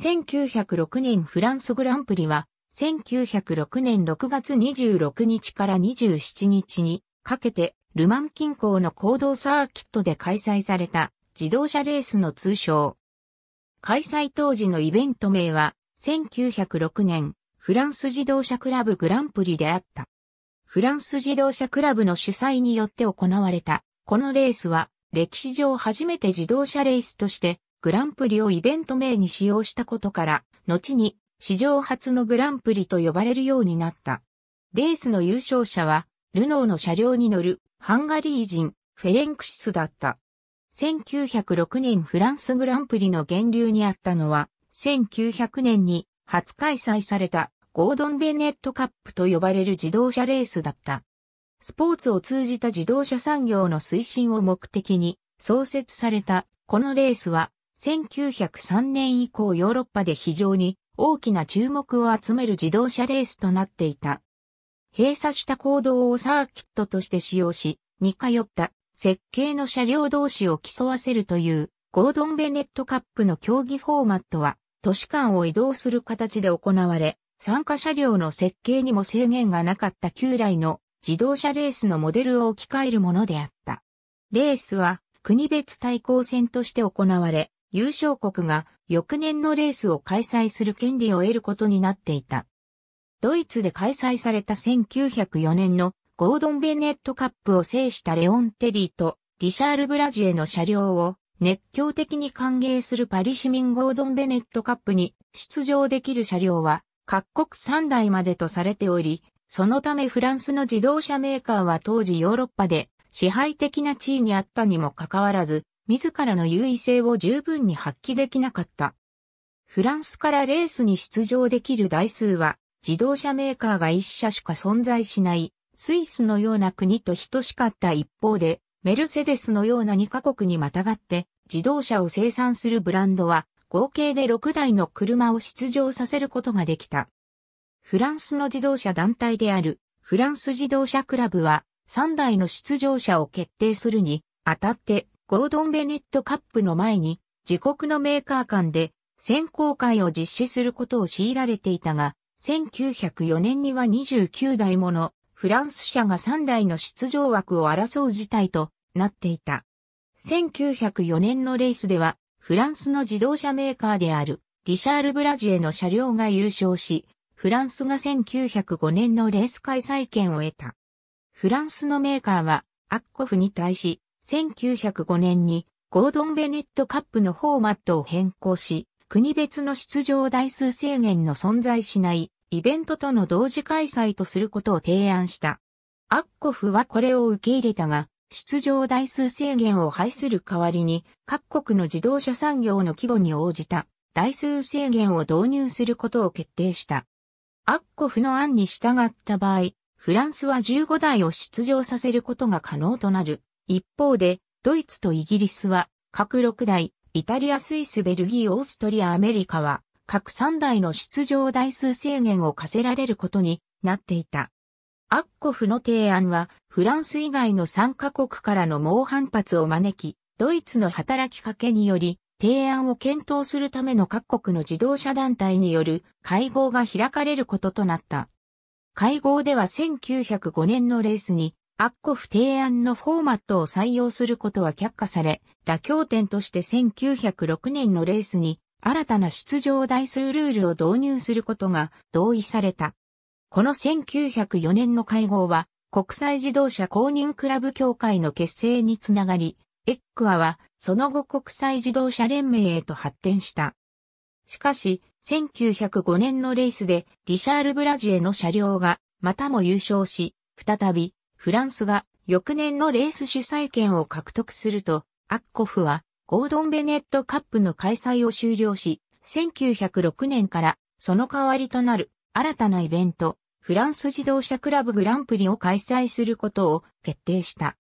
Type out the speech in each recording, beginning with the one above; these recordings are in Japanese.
1906年フランスグランプリは、1906年6月26日から27日にかけて、ルマン近郊の行動サーキットで開催された自動車レースの通称。開催当時のイベント名は、1906年、フランス自動車クラブグランプリであった。フランス自動車クラブの主催によって行われた、このレースは、歴史上初めて自動車レースとして、グランプリをイベント名に使用したことから、後に史上初のグランプリと呼ばれるようになった。レースの優勝者は、ルノーの車両に乗るハンガリー人フェレンクシスだった。1906年フランスグランプリの源流にあったのは、1900年に初開催されたゴードン・ベネットカップと呼ばれる自動車レースだった。スポーツを通じた自動車産業の推進を目的に創設されたこのレースは1903年以降ヨーロッパで非常に大きな注目を集める自動車レースとなっていた。閉鎖した行動をサーキットとして使用し、似通った設計の車両同士を競わせるというゴードン・ベネットカップの競技フォーマットは都市間を移動する形で行われ、参加車両の設計にも制限がなかった旧来の自動車レースのモデルを置き換えるものであった。レースは国別対抗戦として行われ、優勝国が翌年のレースを開催する権利を得ることになっていた。ドイツで開催された1904年のゴードン・ベネットカップを制したレオン・テリーとリシャール・ブラジエの車両を熱狂的に歓迎するパリ市民ゴードン・ベネットカップに出場できる車両は各国3台までとされており、そのためフランスの自動車メーカーは当時ヨーロッパで支配的な地位にあったにもかかわらず、自らの優位性を十分に発揮できなかった。フランスからレースに出場できる台数は、自動車メーカーが一社しか存在しない、スイスのような国と等しかった一方で、メルセデスのような2カ国にまたがって、自動車を生産するブランドは、合計で6台の車を出場させることができた。フランスの自動車団体である、フランス自動車クラブは、3台の出場者を決定するに、あたって、ゴードン・ベネットカップの前に、自国のメーカー間で選考会を実施することを強いられていたが、1904年には29台ものフランス車が3台の出場枠を争う事態となっていた。1904年のレースでは、フランスの自動車メーカーであるリシャール・ブラジエの車両が優勝し、フランスが1905年のレース開催権を得た。フランスのメーカーは、アッコフに対し、1905年にゴードン・ベネットカップのフォーマットを変更し、国別の出場台数制限の存在しないイベントとの同時開催とすることを提案した。アッコフはこれを受け入れたが、出場台数制限を排する代わりに、各国の自動車産業の規模に応じた台数制限を導入することを決定した。アッコフの案に従った場合、フランスは15台を出場させることが可能となる。一方で、ドイツとイギリスは、各6台、イタリア、スイス、ベルギー、オーストリア、アメリカは、各3台の出場台数制限を課せられることになっていた。アッコフの提案は、フランス以外の3カ国からの猛反発を招き、ドイツの働きかけにより、提案を検討するための各国の自動車団体による会合が開かれることとなった。会合では1905年のレースにアッコフ提案のフォーマットを採用することは却下され、妥協点として1906年のレースに新たな出場台数ルールを導入することが同意された。この1904年の会合は、国際自動車公認クラブ協会の結成につながり、エックアはその後国際自動車連盟へと発展した。しかし、1905年のレースでリシャール・ブラジエの車両がまたも優勝し、再びフランスが翌年のレース主催権を獲得すると、アッコフはゴードン・ベネットカップの開催を終了し、1906年からその代わりとなる新たなイベント、フランス自動車クラブグランプリを開催することを決定した。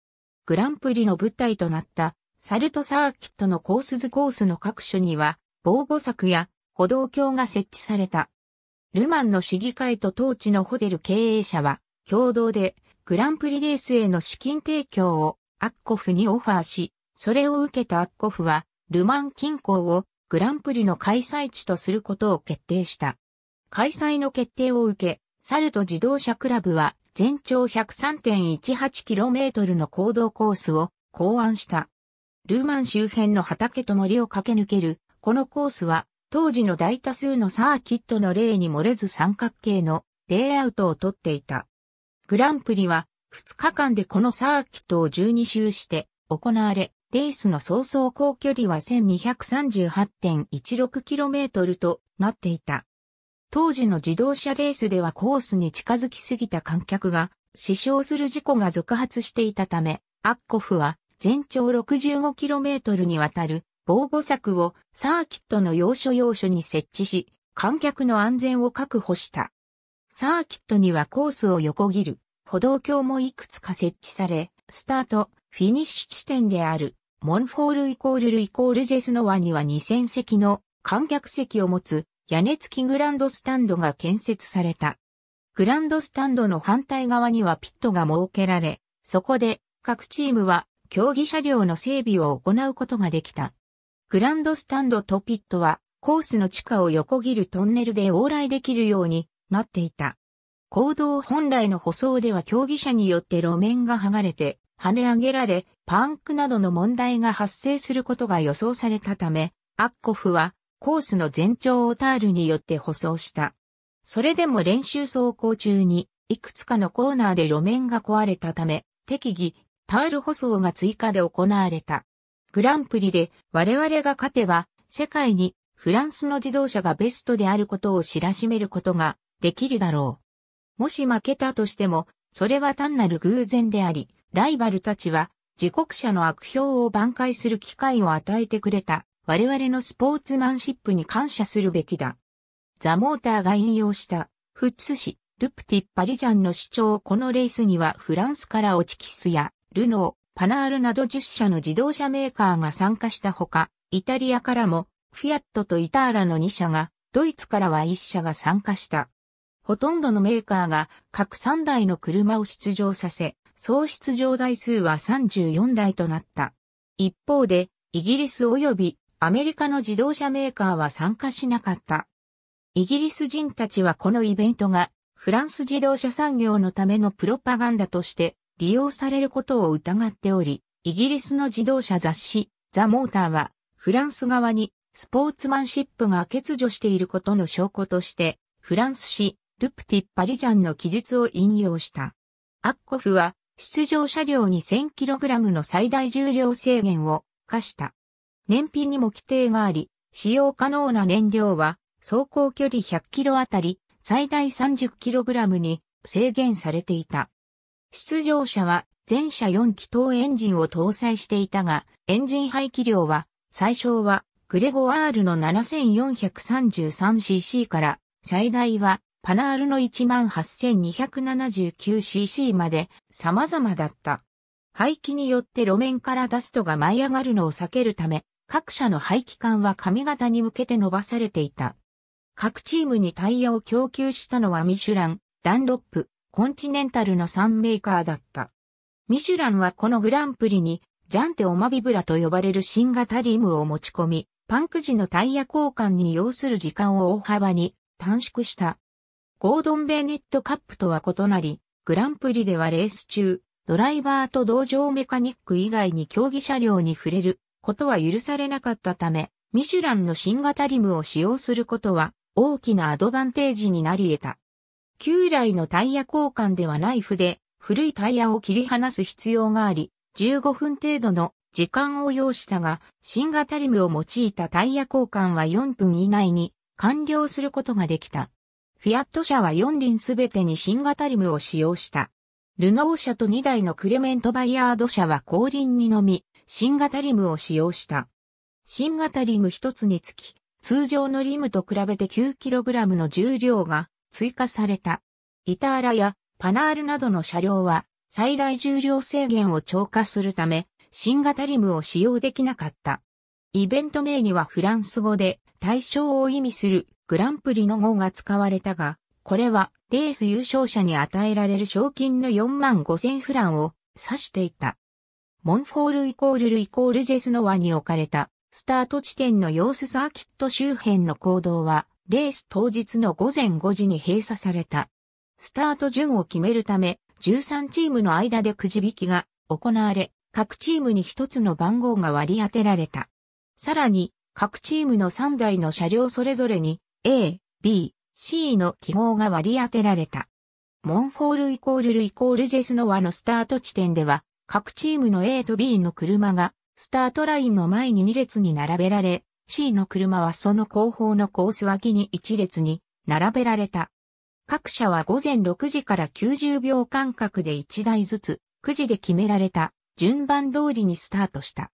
グランプリの舞台となったサルトサーキットのコースズコースの各所には防護柵や歩道橋が設置された。ルマンの市議会と当地のホテル経営者は共同でグランプリレースへの資金提供をアッコフにオファーし、それを受けたアッコフは、ルマン近郊をグランプリの開催地とすることを決定した。開催の決定を受け、サルト自動車クラブは全長 103.18km の行動コースを考案した。ルーマン周辺の畑と森を駆け抜ける、このコースは当時の大多数のサーキットの例に漏れず三角形のレイアウトをとっていた。グランプリは2日間でこのサーキットを12周して行われ、レースの早走行距離は 1238.16km となっていた。当時の自動車レースではコースに近づきすぎた観客が死傷する事故が続発していたため、アッコフは全長 65km にわたる防護柵をサーキットの要所要所に設置し、観客の安全を確保した。サーキットにはコースを横切る歩道橋もいくつか設置され、スタート、フィニッシュ地点であるモンフォールイコールルイコールジェスノワには2000席の観客席を持つ屋根付きグランドスタンドが建設された。グランドスタンドの反対側にはピットが設けられ、そこで各チームは競技車両の整備を行うことができた。グランドスタンドとピットはコースの地下を横切るトンネルで往来できるようになっていた。行動本来の舗装では競技者によって路面が剥がれて、跳ね上げられ、パンクなどの問題が発生することが予想されたため、アッコフはコースの全長をタールによって舗装した。それでも練習走行中に、いくつかのコーナーで路面が壊れたため、適宜、タール舗装が追加で行われた。グランプリで我々が勝てば、世界にフランスの自動車がベストであることを知らしめることができるだろう。もし負けたとしても、それは単なる偶然であり、ライバルたちは、自国者の悪評を挽回する機会を与えてくれた、我々のスポーツマンシップに感謝するべきだ。ザ・モーターが引用した、フッツ氏、ルプティ・パリジャンの主張このレースにはフランスからオチキスや、ルノー、パナールなど10社の自動車メーカーが参加したほか、イタリアからも、フィアットとイターラの2社が、ドイツからは1社が参加した。ほとんどのメーカーが各3台の車を出場させ、総出場台数は34台となった。一方で、イギリス及びアメリカの自動車メーカーは参加しなかった。イギリス人たちはこのイベントがフランス自動車産業のためのプロパガンダとして利用されることを疑っており、イギリスの自動車雑誌ザ・モーターはフランス側にスポーツマンシップが欠如していることの証拠として、フランス紙ルプティ・パリジャンの記述を引用した。アッコフは、出場車両に 1000kg の最大重量制限を課した。燃費にも規定があり、使用可能な燃料は、走行距離 100km あたり最大 30kg に制限されていた。出場車は全車4気筒エンジンを搭載していたが、エンジン排気量は、最小はグレゴアールの 7433cc から、最大はパナールの 18279cc まで様々だった。排気によって路面からダストが舞い上がるのを避けるため、各社の排気管は髪型に向けて伸ばされていた。各チームにタイヤを供給したのはミシュラン、ダンロップ、コンチネンタルの3メーカーだった。ミシュランはこのグランプリに、ジャンテオマビブラと呼ばれる新型リムを持ち込み、パンク時のタイヤ交換に要する時間を大幅に短縮した。ゴードン・ベネットカップとは異なり、グランプリではレース中、ドライバーと同乗メカニック以外に競技車両に触れることは許されなかったため、ミシュランの新型リムを使用することは大きなアドバンテージになり得た。旧来のタイヤ交換ではナイフで古いタイヤを切り離す必要があり、15分程度の時間を要したが、新型リムを用いたタイヤ交換は4分以内に完了することができた。フィアット車は4輪すべてに新型リムを使用した。ルノー車と2台のクレメント・バイヤード車は後輪にのみ、新型リムを使用した。新型リム1つにつき、通常のリムと比べて 9kg の重量が追加された。イターラやパナールなどの車両は最大重量制限を超過するため、新型リムを使用できなかった。イベント名にはフランス語で対象を意味するグランプリの号が使われたが、これはレース優勝者に与えられる賞金の4万5千フランを指していた。モンフォールイコールルイコールジェスノワに置かれたスタート地点の様子サーキット周辺の行動はレース当日の午前5時に閉鎖された。スタート順を決めるため13チームの間でくじ引きが行われ各チームに一つの番号が割り当てられた。さらに各チームの3台の車両それぞれに A、B、C の記号が割り当てられた。モンフォールイコールルイコールジェスノワのスタート地点では、各チームの A と B の車が、スタートラインの前に2列に並べられ、C の車はその後方のコース脇に1列に並べられた。各社は午前6時から90秒間隔で1台ずつ、9時で決められた順番通りにスタートした。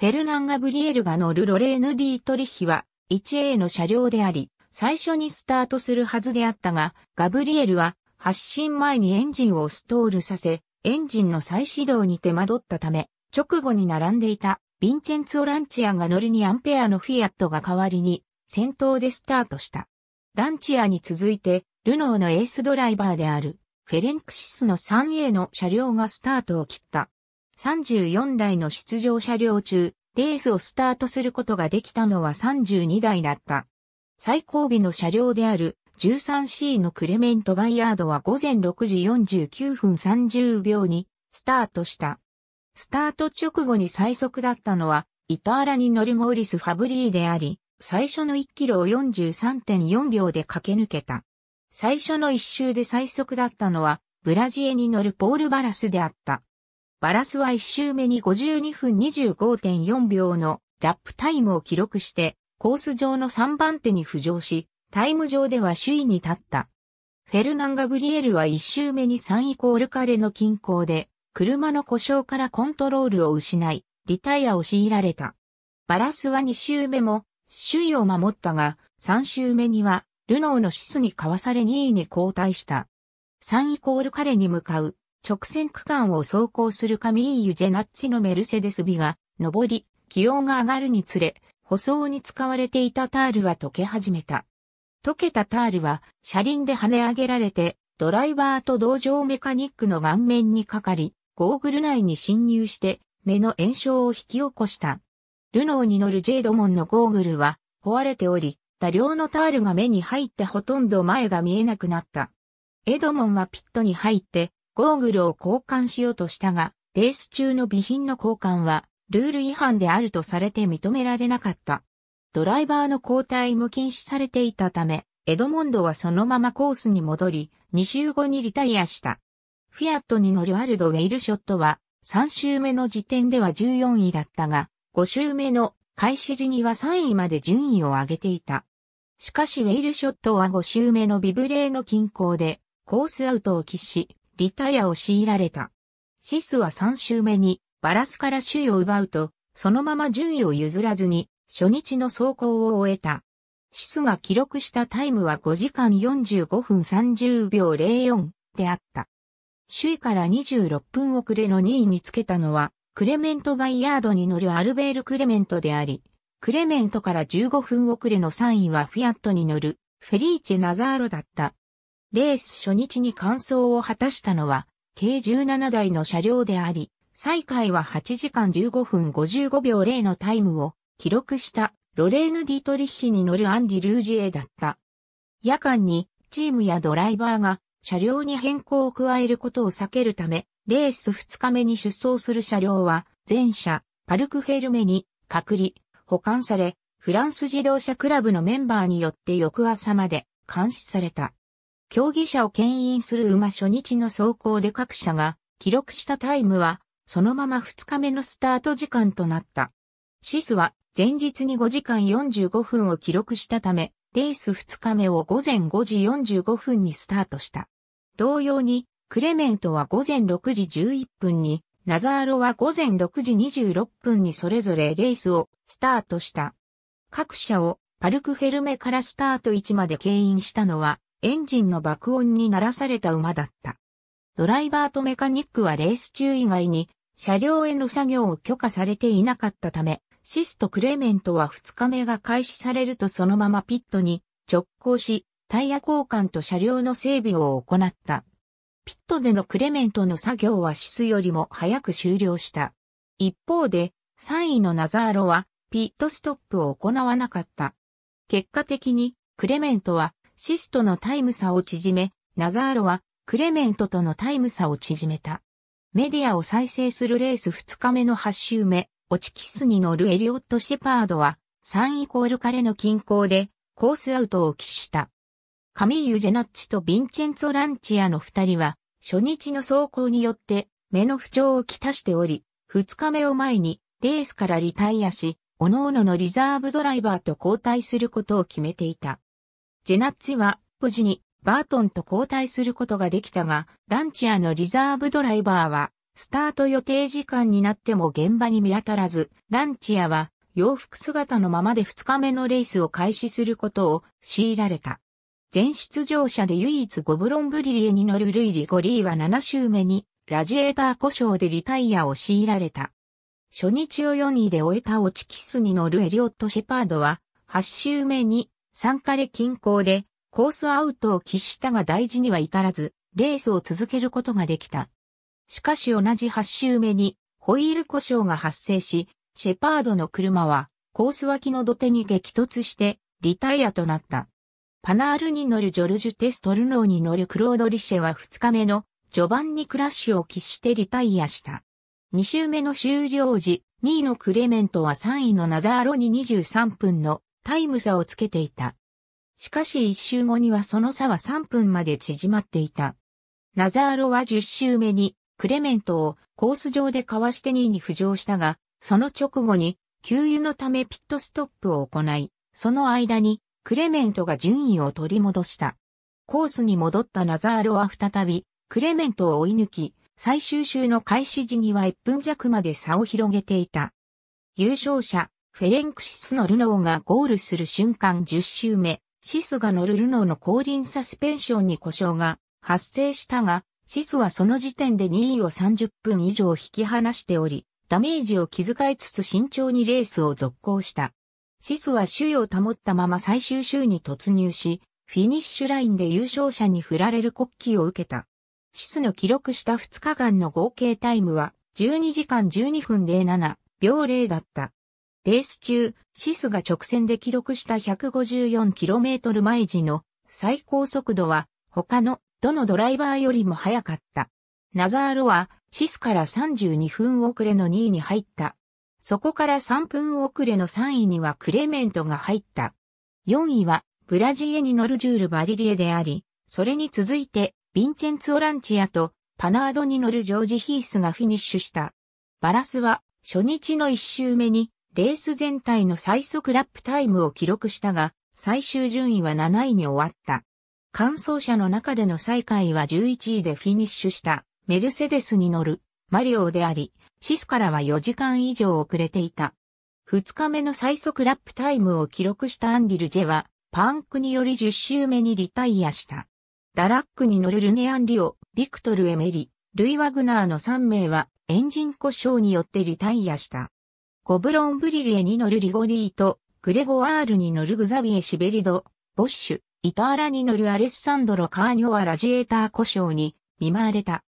フェルナンガ・ブリエルが乗るロレーヌ・ディートリヒは 1A の車両であり、最初にスタートするはずであったが、ガブリエルは発進前にエンジンをストールさせ、エンジンの再始動に手間取ったため、直後に並んでいたヴィンチェンツォ・ランチアが乗りにアンペアのフィアットが代わりに先頭でスタートした。ランチアに続いて、ルノーのエースドライバーであるフェレンクシスの 3A の車両がスタートを切った。34台の出場車両中、レースをスタートすることができたのは32台だった。最後尾の車両である 13C のクレメント・バイヤードは午前6時49分30秒にスタートした。スタート直後に最速だったのはイターラに乗るモーリス・ファブリーであり、最初の1キロを43.4秒で駆け抜けた。最初の1周で最速だったのはブラジエに乗るポール・バラスであった。バラスは1周目に52分25.4秒のラップタイムを記録して、コース上の3番手に浮上し、タイム上では首位に立った。フェルナン・ガブリエルは1周目に3イコールカレの均衡で、車の故障からコントロールを失い、リタイアを強いられた。バラスは2周目も、首位を守ったが、3周目には、ルノーのシスにかわされ2位に交代した。3イコール彼に向かう直線区間を走行するカミーユ・ジェナッチのメルセデスビが、上り、気温が上がるにつれ、舗装に使われていたタールは溶け始めた。溶けたタールは車輪で跳ね上げられて、ドライバーと同乗メカニックの顔面にかかり、ゴーグル内に侵入して目の炎症を引き起こした。ルノーに乗るジェイドモンのゴーグルは壊れており、多量のタールが目に入ってほとんど前が見えなくなった。エドモンはピットに入ってゴーグルを交換しようとしたが、レース中の備品の交換は、ルール違反であるとされて認められなかった。ドライバーの交代も禁止されていたため、エドモンドはそのままコースに戻り、2周後にリタイアした。フィアットに乗るアルド・ウェイルショットは、3周目の時点では14位だったが、5周目の開始時には3位まで順位を上げていた。しかしウェイルショットは5周目のビブレーの近郊で、コースアウトを喫し、リタイアを強いられた。シスは3周目にバラスから首位を奪うと、そのまま順位を譲らずに初日の走行を終えた。シスが記録したタイムは5時間45分30秒04であった。首位から26分遅れの2位につけたのは、クレメント・バイヤードに乗るアルベール・クレメントであり、クレメントから15分遅れの3位はフィアットに乗るフェリーチェ・ナザーロだった。レース初日に完走を果たしたのは、計17台の車両であり、最下位は8時間15分55秒0のタイムを記録したロレーヌ・ディートリッヒに乗るアンリ・ルージエだった。夜間にチームやドライバーが車両に変更を加えることを避けるため、レース2日目に出走する車両は、全車、パルクフェルメに隔離、保管され、フランス自動車クラブのメンバーによって翌朝まで監視された。競技者を牽引する馬初日の走行で各社が記録したタイムは、そのまま2日目のスタート時間となった。シスは前日に5時間45分を記録したため、レース2日目を午前5時45分にスタートした。同様に、クレメントは午前6時11分に、ナザーロは午前6時26分にそれぞれレースをスタートした。各社をパルクフェルメからスタート位置まで牽引したのはエンジンの爆音に鳴らされた馬だった。ドライバーとメカニックはレース中以外に車両への作業を許可されていなかったため、シスとクレメントは2日目が開始されるとそのままピットに直行し、タイヤ交換と車両の整備を行った。ピットでのクレメントの作業はシスよりも早く終了した。一方で、3位のナザーロはピットストップを行わなかった。結果的に、クレメントはシスとのタイム差を縮め、ナザーロはクレメントとのタイム差を縮めた。メディアを再生するレース2日目の8周目、オチキスに乗るエリオット・シェパードは3イコール彼の均衡でコースアウトを喫した。カミーユ・ジェナッチとヴィンチェンツランチアの2人は初日の走行によって目の不調をきたしており、2日目を前にレースからリタイアし、各々のリザーブドライバーと交代することを決めていた。ジェナッツィは無事にバートンと交代することができたが、ランチアのリザーブドライバーは、スタート予定時間になっても現場に見当たらず、ランチアは洋服姿のままで2日目のレースを開始することを強いられた。全出場者で唯一ゴブロンブリエに乗るルイリ・ゴリーは7周目にラジエーター故障でリタイアを強いられた。初日を4位で終えたオチキスに乗るエリオット・シェパードは8周目にサカレ近郊でコースアウトを喫したが大事には至らず、レースを続けることができた。しかし同じ8周目にホイール故障が発生し、シェパードの車はコース脇の土手に激突してリタイアとなった。パナールに乗るジョルジュ・テストルノーに乗るクロード・リシェは2日目の序盤にクラッシュを喫してリタイアした。2周目の終了時、2位のクレメントは3位のナザーロに23分のタイム差をつけていた。しかし1周後にはその差は3分まで縮まっていた。ナザーロは10周目にクレメントをコース上でかわして2位に浮上したが、その直後に給油のためピットストップを行い、その間にクレメントが順位を取り戻した。コースに戻ったナザーロは再びクレメントを追い抜き、最終週の開始時には1分弱まで差を広げていた。優勝者、フェレンクシスのルノーがゴールする瞬間10周目、シスが乗るルノーの後輪サスペンションに故障が発生したが、シスはその時点で2位を30分以上引き離しており、ダメージを気遣いつつ慎重にレースを続行した。シスは周囲を保ったまま最終週に突入し、フィニッシュラインで優勝者に振られる国旗を受けた。シスの記録した2日間の合計タイムは12時間12分07秒0だった。レース中、シスが直線で記録した 154km 毎時の最高速度は他のどのドライバーよりも速かった。ナザールはシスから32分遅れの2位に入った。そこから3分遅れの3位にはクレメントが入った。4位はブラジエに乗るジュール・バリリエであり、それに続いてヴィンチェンツ・オランチアとパナードに乗るジョージ・ヒースがフィニッシュした。バラスは初日の1周目にレース全体の最速ラップタイムを記録したが、最終順位は7位に終わった。完走者の中での最下位は11位でフィニッシュしたメルセデスに乗るマリオであり、シスからは4時間以上遅れていた。2日目の最速ラップタイムを記録したアンディルジェは、パンクにより10周目にリタイアした。ダラックに乗るルネアンリオ、ビクトル・エメリ、ルイ・ワグナーの3名はエンジン故障によってリタイアした。ゴブロン・ブリリエに乗るリゴリート、グレゴワールに乗るグザビエ・シベリド、ボッシュ、イターラに乗るアレッサンドロ・カーニョはラジエーター故障に見舞われた。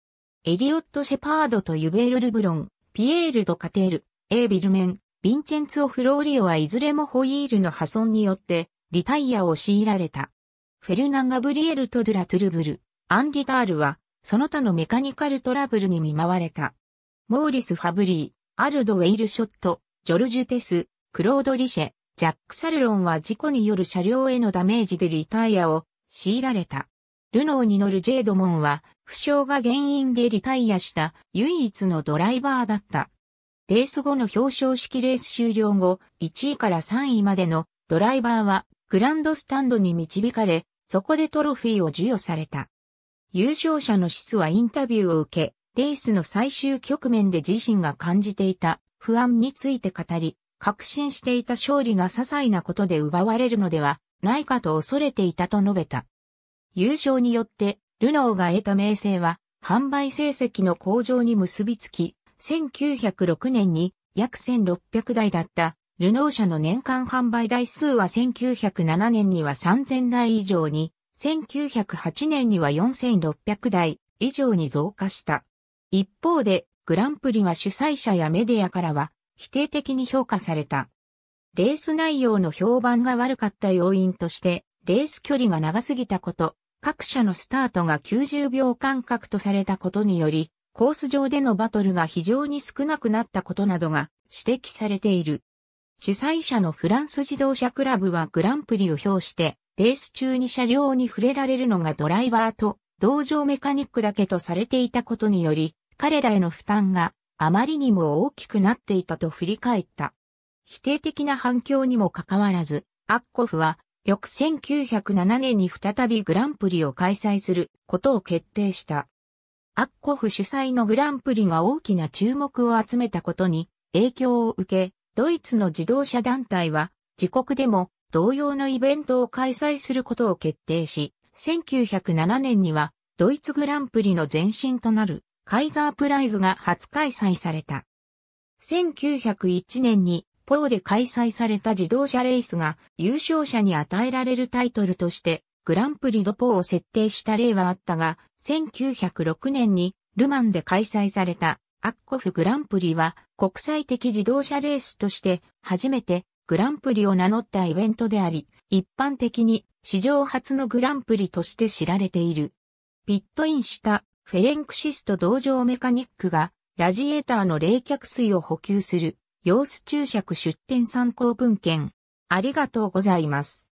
エリオット・シェパードとユベール・ルブロン、ピエール・ド・カテール、エービルメン、ヴィンチェンツオ・フローリオはいずれもホイールの破損によってリタイアを強いられた。フェルナン・ガブリエル・ト・ドゥラ・トゥルブル、アンディ・ダールはその他のメカニカルトラブルに見舞われた。モーリス・ファブリー、アルド・ウェイルショット、ジョルジュ・テス、クロード・リシェ、ジャック・サルロンは事故による車両へのダメージでリタイアを強いられた。ルノーに乗るジェイドモンは、負傷が原因でリタイアした唯一のドライバーだった。レース後の表彰式レース終了後、1位から3位までのドライバーはグランドスタンドに導かれ、そこでトロフィーを授与された。優勝者のシスはインタビューを受け、レースの最終局面で自身が感じていた不安について語り、確信していた勝利が些細なことで奪われるのではないかと恐れていたと述べた。優勝によって、ルノーが得た名声は、販売成績の向上に結びつき、1906年に約1600台だったルノー社の年間販売台数は1907年には3000台以上に、1908年には4600台以上に増加した。一方で、グランプリは主催者やメディアからは否定的に評価された。レース内容の評判が悪かった要因として、レース距離が長すぎたこと、各社のスタートが90秒間隔とされたことにより、コース上でのバトルが非常に少なくなったことなどが指摘されている。主催者のフランス自動車クラブはグランプリを表して、レース中に車両に触れられるのがドライバーと同乗メカニックだけとされていたことにより、彼らへの負担があまりにも大きくなっていたと振り返った。否定的な反響にもかかわらず、アッコフは翌1907年に再びグランプリを開催することを決定した。アッコフ主催のグランプリが大きな注目を集めたことに影響を受け、ドイツの自動車団体は自国でも同様のイベントを開催することを決定し、1907年にはドイツグランプリの前身となるカイザープライズが初開催された。1901年にポーで開催された自動車レースが優勝者に与えられるタイトルとしてグランプリドポーを設定した例はあったが、1906年にルマンで開催されたアッコフグランプリは国際的自動車レースとして初めてグランプリを名乗ったイベントであり、一般的に史上初のグランプリとして知られている。ピットインしたフェレンクシスト同情メカニックが、ラジエーターの冷却水を補給する、様子注釈出典参考文献。ありがとうございます。